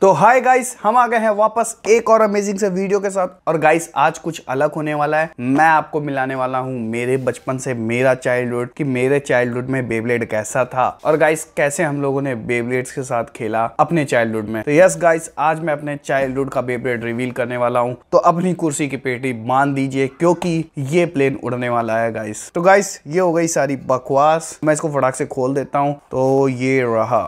तो hi guys हम आ गए हैं वापस एक और अमेजिंग से वीडियो के साथ और गाइस आज कुछ अलग होने वाला है मैं आपको मिलाने वाला हूँ मेरे बचपन से मेरा चाइल्डहुड कि मेरे चाइल्डहुड में बेबलेट कैसा था और गाइस कैसे हम लोगों ने बेबलेट्स के साथ खेला अपने चाइल्डहुड में तो यस गाइस आज मैं अपने चाइल्डहुड का बेबलेट रिवील करने वाला हूँ तो अपनी कुर्सी की पेटी बांध दीजिए क्योंकि ये प्लेन उड़ने वाला है गाइस तो गाइस ये हो गई सारी बकवास मैं इसको फटाक से खोल देता हूँ तो ये रहा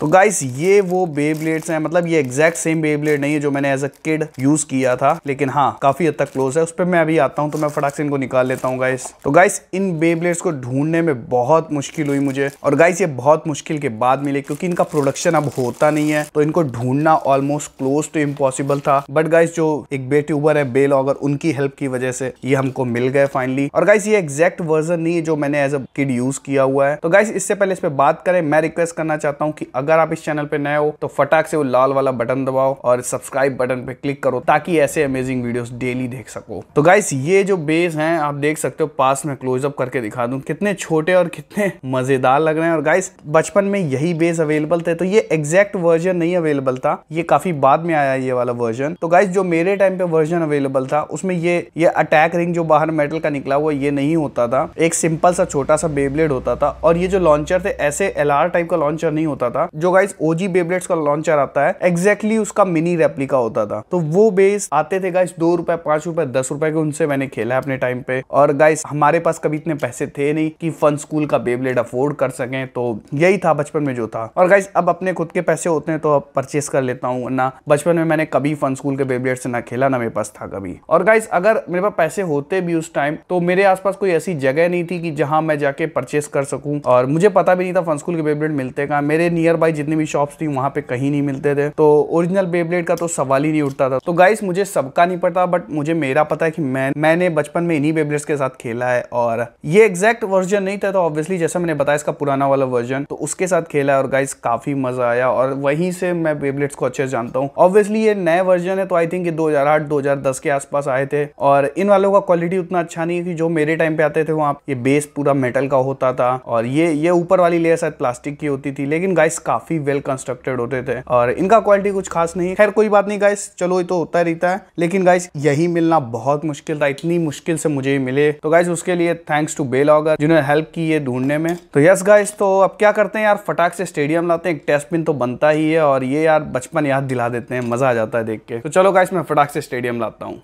तो गाइस ये वो बे ब्लेड्स हैं मतलब ये एग्जैक्ट सेम बे ब्लेड नहीं है जो मैंने एज अ किड यूज किया था लेकिन हाँ काफी हद तक क्लोज है उस पर मैं अभी आता हूँ तो मैं फटाक से इनको निकाल लेता हूँ गाइस तो गाइस इन बे ब्लेड्स को ढूंढने में बहुत मुश्किल हुई मुझे और गाइस ये बहुत मुश्किल के बाद मिले क्योंकि इनका प्रोडक्शन अब होता नहीं है तो इनको ढूंढना ऑलमोस्ट क्लोज टू इम्पॉसिबल था बट गाइस जो एक बे ट्यूबर है बे लॉगर उनकी हेल्प की वजह से ये हमको मिल गए फाइनली और गाइस ये एग्जैक्ट वर्जन नहीं है जो मैंने एज अ किड यूज किया हुआ है तो गाइस इससे पहले इस पर बात करें मैं रिक्वेस्ट करना चाहता हूँ कि अगर अगर आप इस चैनल पे नए हो तो फटाक से वो लाल वाला बटन दबाओ और सब्सक्राइब बटन पे क्लिक करो ताकि ऐसे अमेजिंग वीडियो डेली देख सको तो गाइस ये जो बेस है आप देख सकते हो पास में क्लोजअप करके दिखा दू कितने छोटे और कितने मजेदार लग रहे हैं और गाइस बचपन में यही बेस अवेलेबल थे तो ये एग्जैक्ट वर्जन नहीं अवेलेबल था ये काफी बाद में आया ये वाला वर्जन तो गाइस जो मेरे टाइम पे वर्जन अवेलेबल था उसमें ये ये अटैक रिंग जो बाहर मेटल का निकला हुआ ये नहीं होता था एक सिंपल सा छोटा सा बेबलेट होता था और ये जो लॉन्चर थे ऐसे एल टाइप का लॉन्चर नहीं होता था जो गाइस ओजी बेबलेट्स का लॉन्चर आता है एग्जैक्टली उसका मिनी रेप्लिका होता था तो वो बेस आते थे गाइस दो रुपए पांच रुपए दस रुपए के उनसे मैंने खेला है अपने टाइम पे और गाइस हमारे पास कभी इतने पैसे थे नहीं कि फन स्कूल का बेबलेट अफोर्ड कर सके तो यही था बचपन में जो था और गाइस अब अपने खुद के पैसे होते हैं तो अब परचेस कर लेता हूँ ना बचपन में मैंने कभी फन स्कूल के बेबलेट से ना खेला ना मेरे पास था कभी और गाइस अगर मेरे पास पैसे होते भी उस टाइम तो मेरे आसपास कोई ऐसी जगह नहीं थी कि जहां मैं जाके परचेस कर सकूं और मुझे पता भी नहीं था फन स्कूल के बेबलेट मिलते कहाँ मेरे नियर बाई भाई जितनी भी शॉप्स थी वहाँ पे कहीं नहीं मिलते थे तो ओरिजिनल बेब्लेड का तो सवाल ही नहीं उठता था तो गाइस मुझे सबका नहीं पता बट मुझे मेरा पता है कि मैं मैंने बचपन में इन्हीं बेब्लेड्स के साथ खेला है और ये एग्जैक्ट वर्जन नहीं था तो ऑब्वियसली जैसा मैंने बताया इसका पुराना वाला वर्जन तो उसके साथ खेला है और गाइस काफी मजा आया और वहीं से मैं बेब्लेट्स को अच्छे से जानता हूँ ऑब्वियसली ये नए वर्जन है तो आई थिंक ये 2008 2010 के आसपास आए थे और इन वालों का क्वालिटी उतना अच्छा नहीं है कि जो मेरे टाइम पे आते थे वहाँ ये बेस पूरा मेटल का होता था और ये ये ऊपर वाली लेयर शायद प्लास्टिक की होती थी लेकिन गाइस काफी वेल कंस्ट्रक्टेड होते थे और इनका क्वालिटी कुछ खास नहीं खैर कोई बात नहीं गाइस चलो ये तो होता रहता है लेकिन गाइस यही मिलना बहुत मुश्किल था इतनी मुश्किल से मुझे मिले तो गाइस उसके लिए थैंक्स टू बेल ऑगर जिन्होंने हेल्प की है ढूंढने में तो यस गाइस तो अब क्या करते हैं यार फटाक से स्टेडियम लाते हैं एक डस्टबिन तो बनता ही है और ये यार बचपन याद दिला देते हैं मजा आ जाता है देख के तो चलो गाइस मैं फटाक से स्टेडियम लाता हूँ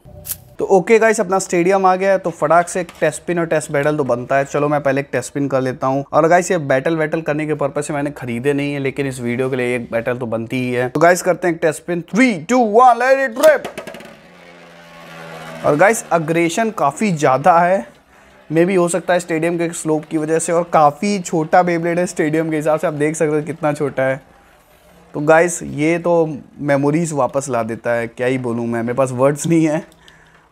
तो ओके गाइस अपना स्टेडियम आ गया है तो फटाक से एक टेस्ट पिन और टेस्ट बैटल तो बनता है चलो मैं पहले एक टेस्ट पिन कर लेता हूँ और गाइस ये बैटल वैटल करने के पर्पज से मैंने खरीदे नहीं है लेकिन इस वीडियो के लिए एक बैटल तो बनती ही है तो गाइस करते हैं test spin three two one let it और गाइस अग्रेशन काफ़ी ज़्यादा है मे भी हो सकता है स्टेडियम के स्लोप की वजह से और काफ़ी छोटा बेबलेट है स्टेडियम के हिसाब से आप देख सकते हो कितना छोटा है तो गाइस ये तो मेमोरीज़ वापस ला देता है क्या ही बोलूँ मैं मेरे पास वर्ड्स नहीं है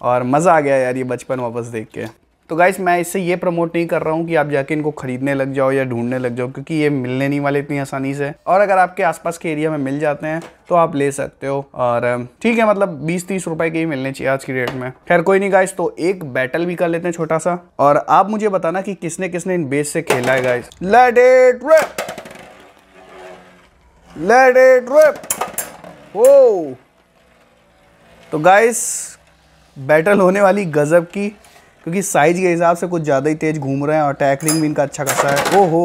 और मज़ा आ गया यार ये बचपन वापस देख के तो गाइस मैं इससे ये प्रमोट नहीं कर रहा हूँ कि आप जाके इनको खरीदने लग जाओ या ढूंढने लग जाओ क्योंकि ये मिलने नहीं वाले इतनी आसानी से और अगर आपके आसपास के एरिया में मिल जाते हैं तो आप ले सकते हो और ठीक है मतलब 20-30 रुपए के ही मिलने चाहिए आज की डेट में खैर कोई नहीं गाइस तो एक बैटल भी कर लेते हैं छोटा सा और आप मुझे बताना कि किसने किसने इन बेस से खेला है guys let it rip let it rip ओ तो गाइस बैटल होने वाली गज़ब की क्योंकि साइज़ के हिसाब से कुछ ज़्यादा ही तेज़ घूम रहे हैं और टैकलिंग भी इनका अच्छा खासा है ओहो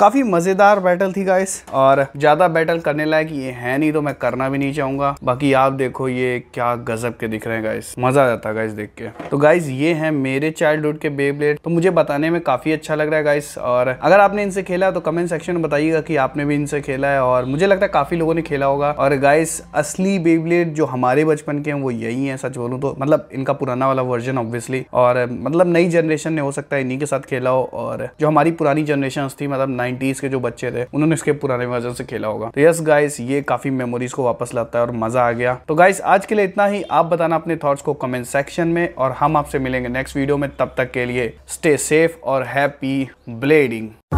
काफ़ी मज़ेदार बैटल थी गाइस और ज़्यादा बैटल करने लायक ये है नहीं तो मैं करना भी नहीं चाहूंगा बाकी आप देखो ये क्या गजब के दिख रहे हैं गाइस मज़ा आ जाता है गाइस देख के तो गाइस ये है मेरे हुड के बेब्लेड तो मुझे बताने में काफ़ी अच्छा लग रहा है गाइस और अगर आपने इनसे खेला तो कमेंट सेक्शन में बताइएगा कि आपने भी इनसे खेला है और मुझे लगता है काफ़ी लोगों ने खेला होगा और गाइस असली बेब्लेड जो हमारे बचपन के हैं वो यही है सच बोलूँ तो मतलब इनका पुराना वाला वर्जन ऑब्वियसली और मतलब नई जनरेशन ने हो सकता है इन्हीं के साथ खेला हो और जो हमारी पुरानी जनरेशन थी मतलब नाइन्टीज के जो बच्चे थे उन्होंने इसके पुराने वर्जन से खेला होगा तो यस गाइस ये काफी मेमोरीज को वापस लाता है और मजा आ गया तो गाइस आज के लिए इतना ही आप बताना अपने थॉट्स को कमेंट सेक्शन में और हम आपसे मिलेंगे नेक्स्ट वीडियो में तब तक के लिए स्टे सेफ और हैप्पी ब्लेडिंग